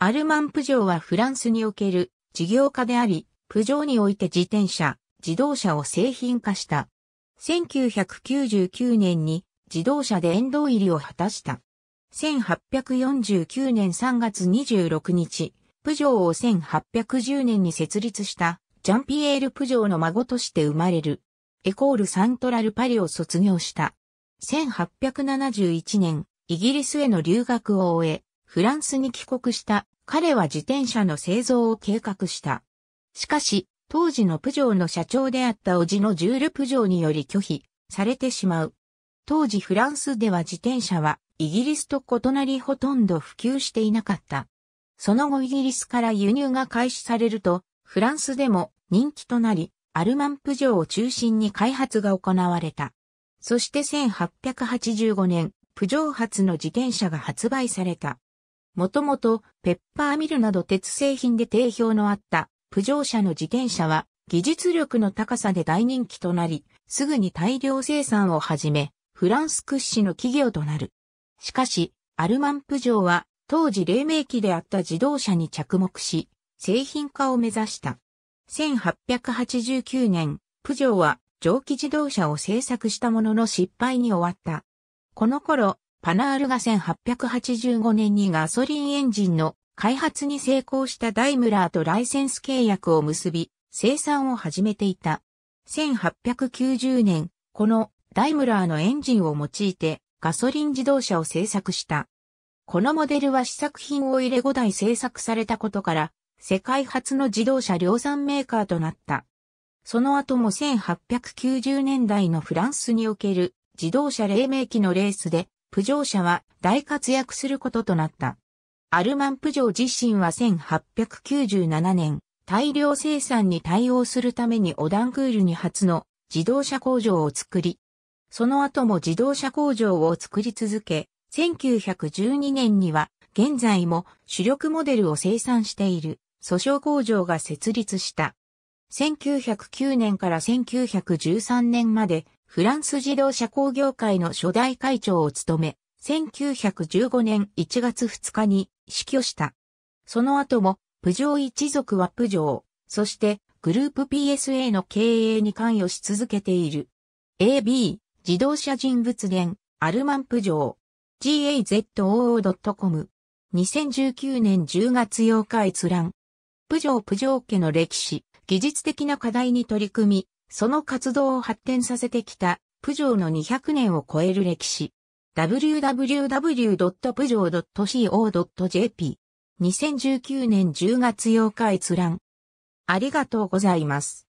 アルマン・プジョーはフランスにおける事業家であり、プジョーにおいて自転車、自動車を製品化した。1999年に自動車で沿道入りを果たした。1849年3月26日、プジョーを1810年に設立したジャンピエール・プジョーの孫として生まれる。エコール・サントラル・パリを卒業した。1871年、イギリスへの留学を終え、フランスに帰国した彼は自転車の製造を計画した。しかし、当時のプジョーの社長であったおじのジュール・プジョーにより拒否されてしまう。当時フランスでは自転車はイギリスと異なりほとんど普及していなかった。その後イギリスから輸入が開始されると、フランスでも人気となり、アルマンプジョーを中心に開発が行われた。そして1885年、プジョー発の自転車が発売された。もともとペッパーミルなど鉄製品で定評のあったプジョー社の自転車は技術力の高さで大人気となり、すぐに大量生産を始め、フランス屈指の企業となる。しかし、アルマンプジョーは当時黎明期であった自動車に着目し、製品化を目指した。1889年、プジョーは蒸気自動車を製作したものの失敗に終わった。この頃、パナールが1885年にガソリンエンジンの開発に成功したダイムラーとライセンス契約を結び、生産を始めていた。1890年、このダイムラーのエンジンを用いてガソリン自動車を製作した。このモデルは試作品を入れ5台製作されたことから、世界初の自動車量産メーカーとなった。その後も1890年代のフランスにおける自動車黎明期のレースでプジョー社は大活躍することとなった。アルマン・プジョー自身は1897年、大量生産に対応するためにオダンクールに初の自動車工場を作り、その後も自動車工場を作り続け、1912年には現在も主力モデルを生産している訴訟工場が設立した。1909年から1913年までフランス自動車工業会の初代会長を務め、1915年1月2日に死去した。その後も、プジョー一族はプジョー、そしてグループ PSA の経営に関与し続けている。AB、自動車人物連、アルマンプジョー、gazoo.com。2019年10月8日閲覧。プジョープジョー家の歴史、技術的な課題に取り組み、その活動を発展させてきた、プジョーの200年を超える歴史。www.pujo.co.jp2019 年10月8日閲覧。ありがとうございます。